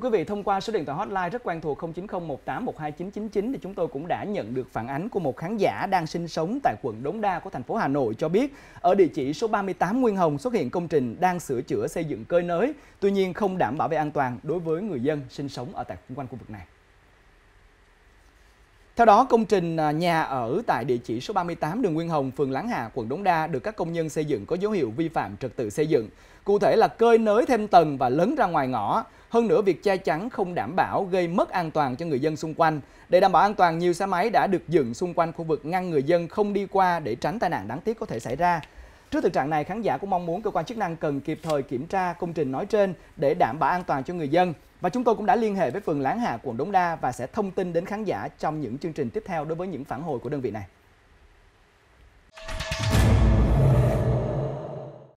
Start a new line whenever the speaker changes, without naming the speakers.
Thưa quý vị, thông qua số điện thoại hotline rất quen thuộc 0901812999 thì chúng tôi cũng đã nhận được phản ánh của một khán giả đang sinh sống tại quận Đống Đa của thành phố Hà Nội cho biết ở địa chỉ số 38 Nguyên Hồng xuất hiện công trình đang sửa chữa xây dựng cơi nới, tuy nhiên không đảm bảo về an toàn đối với người dân sinh sống ở tại quanh khu vực này. Theo đó, công trình à, nhà ở tại địa chỉ số 38 đường Nguyên Hồng, phường Láng Hạ, quận Đống Đa được các công nhân xây dựng có dấu hiệu vi phạm trật tự xây dựng. Cụ thể là cơi nới thêm tầng và lấn ra ngoài ngõ. Hơn nữa, việc che chắn không đảm bảo gây mất an toàn cho người dân xung quanh. Để đảm bảo an toàn, nhiều xe máy đã được dựng xung quanh khu vực ngăn người dân không đi qua để tránh tai nạn đáng tiếc có thể xảy ra. Trước thực trạng này, khán giả cũng mong muốn cơ quan chức năng cần kịp thời kiểm tra công trình nói trên để đảm bảo an toàn cho người dân. Và chúng tôi cũng đã liên hệ với phường Láng Hạ, quận Đống Đa và sẽ thông tin đến khán giả trong những chương trình tiếp theo đối với những phản hồi của đơn vị này.